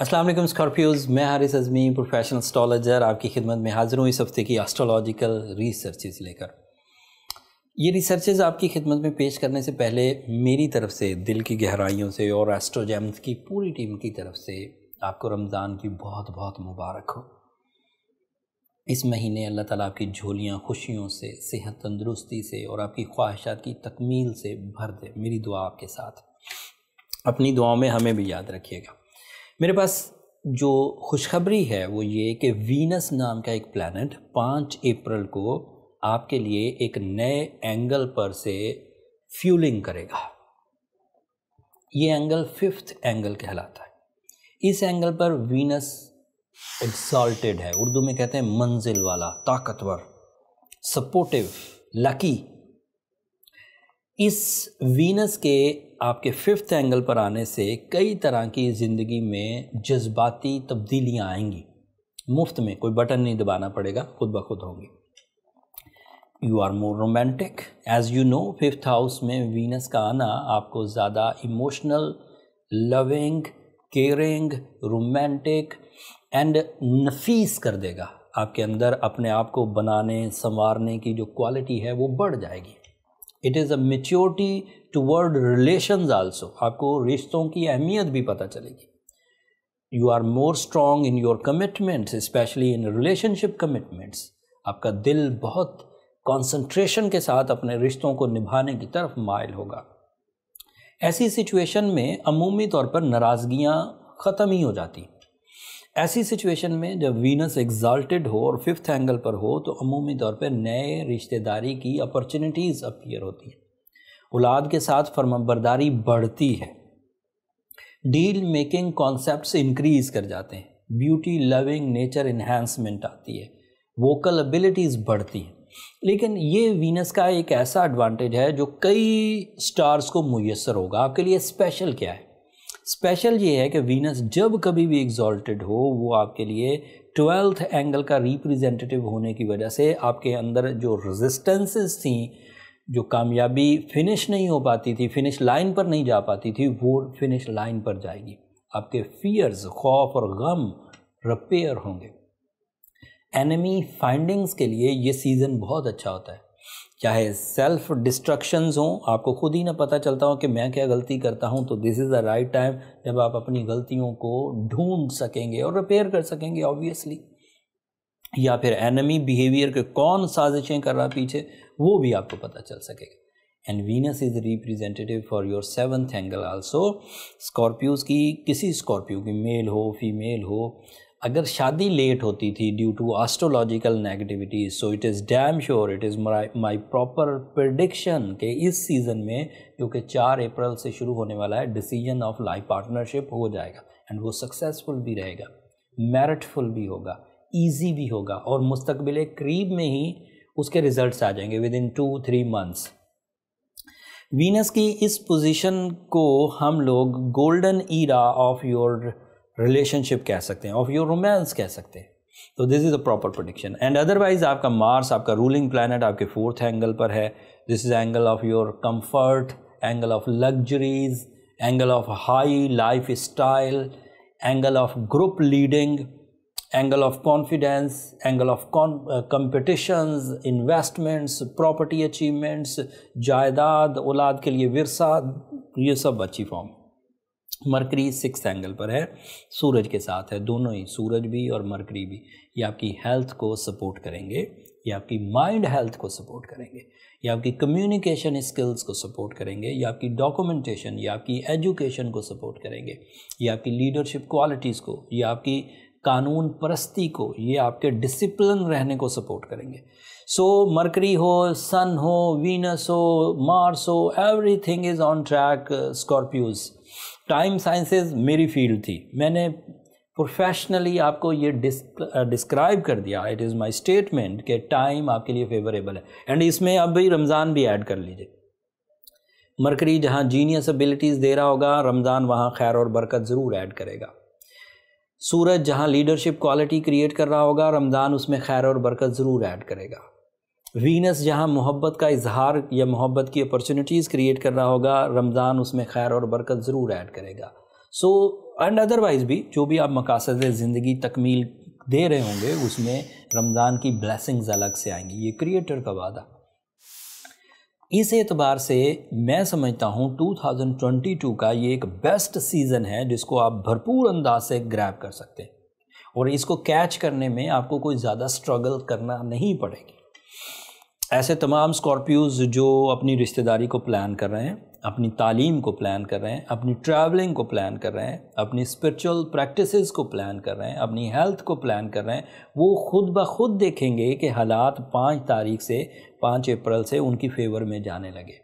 असलम स्कॉर्पियोज़ मैं हारिस अजमी प्रोफेशनल स्टॉलजर आपकी खिदमत में हाज़िर हूँ इस हफ़्ते की एस्ट्रोलॉजिकल रिसर्चेज लेकर ये रिसर्चेज आपकी खिदमत में पेश करने से पहले मेरी तरफ से दिल की गहराइयों से और एस्ट्रोजैम्स की पूरी टीम की तरफ से आपको रमज़ान की बहुत बहुत मुबारक हो इस महीने अल्लाह ताला आपकी झोलियाँ खुशियों से सेहत तंदरुस्ती से और आपकी ख्वाहिशात की तकमील से भर दे मेरी दुआ आपके साथ अपनी दुआओं में हमें भी याद रखिएगा मेरे पास जो खुशखबरी है वो ये कि वीनस नाम का एक प्लानट पाँच अप्रैल को आपके लिए एक नए एंगल पर से फ्यूलिंग करेगा ये एंगल फिफ्थ एंगल कहलाता है इस एंगल पर वीनस एक्सॉल्टेड है उर्दू में कहते हैं मंजिल वाला ताकतवर सपोर्टिव लकी इस वीनस के आपके फिफ्थ एंगल पर आने से कई तरह की ज़िंदगी में जज्बाती तब्दीलियाँ आएंगी मुफ्त में कोई बटन नहीं दबाना पड़ेगा खुद ब खुद होंगी you are more romantic as you know fifth house में वीनस का आना आपको ज़्यादा emotional loving caring romantic and नफीस कर देगा आपके अंदर अपने आप को बनाने संवारने की जो क्वालिटी है वो बढ़ जाएगी it is a maturity toward relation also आपको रिश्तों की अहमियत भी पता चलेगी you are more strong in your commitments specially in relationship commitments आपका दिल बहुत कॉन्सेंट्रेशन के साथ अपने रिश्तों को निभाने की तरफ मायल होगा ऐसी सिचुएशन में अमूमी तौर पर नाराज़गियाँ ख़त्म ही हो जाती ऐसी सिचुएशन में जब वीनस एग्जाल्टेड हो और फिफ्थ एंगल पर हो तो अमूमी तौर पर नए रिश्तेदारी की अपॉर्चुनिटीज़ अपीयर होती हैं औलाद के साथ फर्मबरदारी बढ़ती है डील मेकिंग कॉन्सेप्ट इंक्रीज कर जाते हैं ब्यूटी लविंग नेचर इन्हेंसमेंट आती है वोकल एबिलिटीज़ बढ़ती हैं लेकिन ये वीनस का एक ऐसा एडवांटेज है जो कई स्टार्स को मुयसर होगा आपके लिए स्पेशल क्या है स्पेशल ये है कि वीनस जब कभी भी एग्जॉल्टेड हो वो आपके लिए ट्वेल्थ एंगल का रिप्रेजेंटेटिव होने की वजह से आपके अंदर जो रेजिस्टेंसेस थी जो कामयाबी फिनिश नहीं हो पाती थी फिनिश लाइन पर नहीं जा पाती थी वो फिनिश लाइन पर जाएगी आपके फियर्स खौफ और गम रिपेयर होंगे एनिमी फाइंडिंग्स के लिए ये सीज़न बहुत अच्छा होता है चाहे सेल्फ डिस्ट्रक्शंस हों आपको खुद ही ना पता चलता हो कि मैं क्या गलती करता हूँ तो this is the right time जब आप अपनी गलतियों को ढूंढ सकेंगे और रिपेयर कर सकेंगे ऑब्वियसली या फिर एनमी बिहेवियर के कौन साजिशें कर रहा पीछे वो भी आपको पता चल सकेगा and Venus is representative for your seventh angle also Scorpios की किसी स्कॉर्पियो की मेल हो फीमेल हो अगर शादी लेट होती थी due to astrological negativity so it is damn sure it is my my proper prediction के इस सीज़न में जो कि चार अप्रैल से शुरू होने वाला है डिसीजन ऑफ लाइफ पार्टनरशिप हो जाएगा एंड वो सक्सेसफुल भी रहेगा मेरिटफुल भी होगा ईजी भी होगा और मुस्तबिल करीब में ही उसके रिज़ल्ट आ जाएंगे within two three months Venus की इस पोजिशन को हम लोग golden era of your relationship कह सकते हैं ऑफ़ योर रोमांस कह सकते हैं तो this is a proper prediction and otherwise आपका मार्स आपका रूलिंग प्लानट आपके फोर्थ एंगल पर है this is angle of your comfort angle of luxuries angle of high life style angle of group leading angle of confidence angle of competitions investments property achievements जायदाद औलाद के लिए विरसा ये सब अच्छी फॉर्म मरकरी सिक्स एंगल पर है सूरज के साथ है दोनों ही सूरज भी और मरकरी भी ये आपकी हेल्थ को सपोर्ट करेंगे ये आपकी माइंड हेल्थ को सपोर्ट करेंगे ये आपकी कम्युनिकेशन स्किल्स को सपोर्ट करेंगे ये आपकी डॉक्यूमेंटेशन या आपकी एजुकेशन को सपोर्ट करेंगे ये आपकी लीडरशिप क्वालिटीज़ को या आपकी कानून परस्ती को ये आपके डिसिप्लिन रहने को सपोर्ट करेंगे सो so, मरकरी हो सन हो वीनस हो मार्स हो everything is on track Scorpios time sciences मेरी फील्ड थी मैंने प्रोफेशनली आपको ये डिस्क्राइब uh, कर दिया इट इज़ माय स्टेटमेंट कि टाइम आपके लिए फेवरेबल है एंड इसमें अब भी रमज़ान भी ऐड कर लीजिए मरकरी जहाँ जीनियस एबिलिटीज़ दे रहा होगा रमज़ान वहाँ खैर और बरकत ज़रूर ऐड करेगा सूरज जहाँ लीडरशिप क्वालिटी क्रिएट कर रहा होगा रमज़ान उसमें खैर और बरकत ज़रूर ऐड करेगा वीनस जहाँ मोहब्बत का इजहार या मोहब्बत की अपॉर्चुनिटीज़ क्रिएट कर रहा होगा रमज़ान उसमें खैर और बरकत ज़रूर ऐड करेगा सो एंड अदरवाइज़ भी जो भी आप मकासद ज़िंदगी तकमील दे रहे होंगे उसमें रमज़ान की ब्लैसिंग्स अलग से आएंगी ये क्रिएटर का वादा इस एतबार से मैं समझता हूँ 2022 का ये एक बेस्ट सीज़न है जिसको आप भरपूर अंदाज से ग्रैब कर सकते हैं और इसको कैच करने में आपको कोई ज़्यादा स्ट्रगल करना नहीं पड़ेगी ऐसे तमाम स्कॉर्पियोज़ जो अपनी रिश्तेदारी को प्लान कर रहे हैं अपनी तालीम को प्लान कर रहे हैं अपनी ट्रैवलिंग को प्लान कर रहे हैं अपनी स्पिरिचुअल प्रैक्टिसेस को प्लान कर रहे हैं अपनी हेल्थ को प्लान कर रहे हैं वो खुद ब खुद देखेंगे कि हालात पाँच तारीख से पाँच अप्रैल से उनकी फेवर में जाने लगे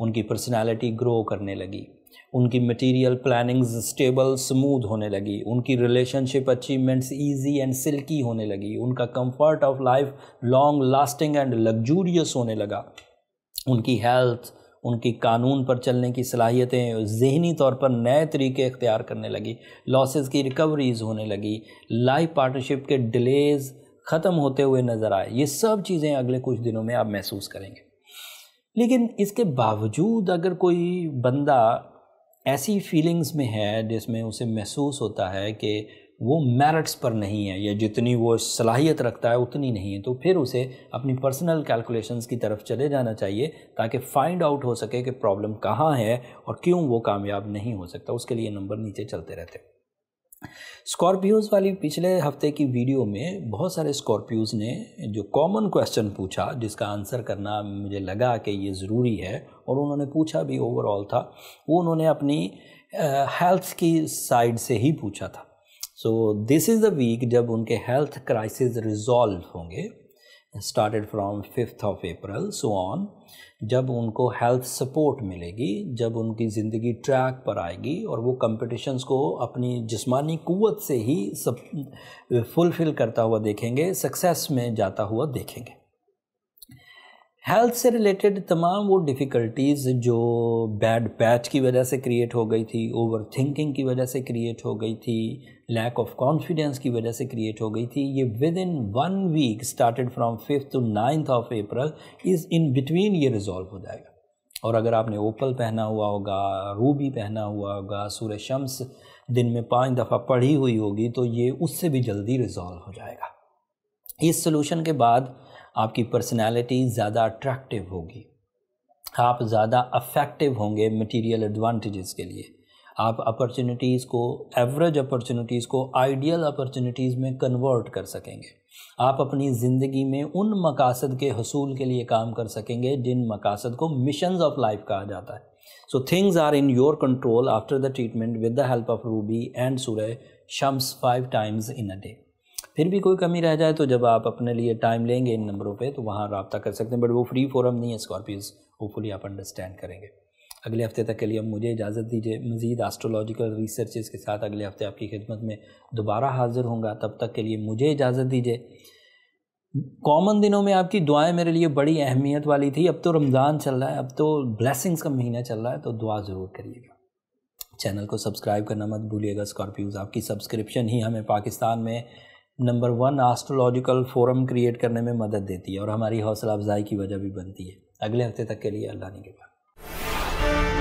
उनकी पर्सनालिटी ग्रो करने लगी उनकी मटेरियल प्लानिंग्स स्टेबल स्मूथ होने लगी उनकी relationship achievements easy and silky होने लगी उनका comfort of life long lasting and luxurious होने लगा उनकी हेल्थ उनकी कानून पर चलने की सलाहियतें जहनी तौर पर नए तरीके अख्तियार करने लगी लॉसेस की रिकवरीज होने लगी लाइफ पार्टनरशिप के डिलेज़ ख़त्म होते हुए नज़र आए ये सब चीज़ें अगले कुछ दिनों में आप महसूस करेंगे लेकिन इसके बावजूद अगर कोई बंदा ऐसी फीलिंग्स में है जिसमें उसे महसूस होता है कि वो मेरिट्स पर नहीं है या जितनी वो सलाहियत रखता है उतनी नहीं है तो फिर उसे अपनी पर्सनल कैलकुलेशंस की तरफ चले जाना चाहिए ताकि फाइंड आउट हो सके कि प्रॉब्लम कहाँ है और क्यों वो कामयाब नहीं हो सकता उसके लिए नंबर नीचे चलते रहते स्कॉर्पियोज़ वाली पिछले हफ्ते की वीडियो में बहुत सारे स्कॉर्पियोज़ ने जो कॉमन क्वेश्चन पूछा जिसका आंसर करना मुझे लगा कि ये ज़रूरी है और उन्होंने पूछा भी ओवरऑल था वो उन्होंने अपनी हेल्थ की साइड से ही पूछा था so this is the week जब उनके हेल्थ क्राइसिस रिजॉल्व होंगे started from fifth of April so on जब उनको हेल्थ सपोर्ट मिलेगी जब उनकी ज़िंदगी ट्रैक पर आएगी और वो कंपटीशंस को अपनी जिसमानी क़वत से ही सब फुलफ़िल करता हुआ देखेंगे सक्सेस में जाता हुआ देखेंगे हेल्थ से रिलेटेड तमाम वो डिफ़िकल्टीज़ जो बैड पैच की वजह से क्रिएट हो गई थी ओवर थिंकिंग की वजह से क्रिएट हो गई थी लैक ऑफ कॉन्फिडेंस की वजह से क्रिएट हो गई थी ये within one week started from fifth to ninth of April is in between ये रिजॉल्व हो जाएगा और अगर आपने ओपल पहना हुआ होगा रूबी पहना हुआ होगा सूर्य शम्स दिन में पाँच दफ़ा पढ़ी हुई होगी तो ये उससे भी जल्दी रिजॉल्व हो जाएगा इस सोल्यूशन के बाद आपकी पर्सनैलिटी ज़्यादा अट्रैक्टिव होगी आप ज़्यादा अफेक्टिव होंगे मटीरियल एडवांटेजेस के लिए आप अपॉर्चुनिटीज़ को एवरेज अपॉर्चुनिटीज़ को आइडियल अपॉर्चुनिटीज़ में कन्वर्ट कर सकेंगे आप अपनी ज़िंदगी में उन मकासद के हसूल के लिए काम कर सकेंगे जिन मकासद को मिशन ऑफ लाइफ कहा जाता है so things are in your control after the treatment with the help of ruby and Surya Shams five times in a day फिर भी कोई कमी रह जाए तो जब आप अपने लिए टाइम लेंगे इन नंबरों पे तो वहाँ रबता कर सकते हैं बट वो फ्री फोरम नहीं है स्कॉर्पियोज होपफुली आप अंडरस्टैंड करेंगे अगले हफ्ते तक के लिए मुझे इजाज़त दीजिए मज़ीद आस्ट्रोलॉजिकल रिसर्च के साथ अगले हफ्ते आपकी खिदमत में दोबारा हाजिर होंगे तब तक के लिए मुझे इजाज़त दीजिए कॉमन दिनों में आपकी दुआएं मेरे लिए बड़ी अहमियत वाली थी अब तो रमज़ान चल रहा है अब तो ब्लेसिंग्स का महीना चल रहा है तो दुआ ज़रूर करिएगा चैनल को सब्सक्राइब करना मत भूलिएगा स्कॉर्पियोज आपकी सब्सक्रिप्शन ही हमें पाकिस्तान में number one astrological forum create करने में मदद देती है और हमारी हौसला अफजाई की वजह भी बनती है अगले हफ्ते तक के लिए अल्लाह ने के बाद you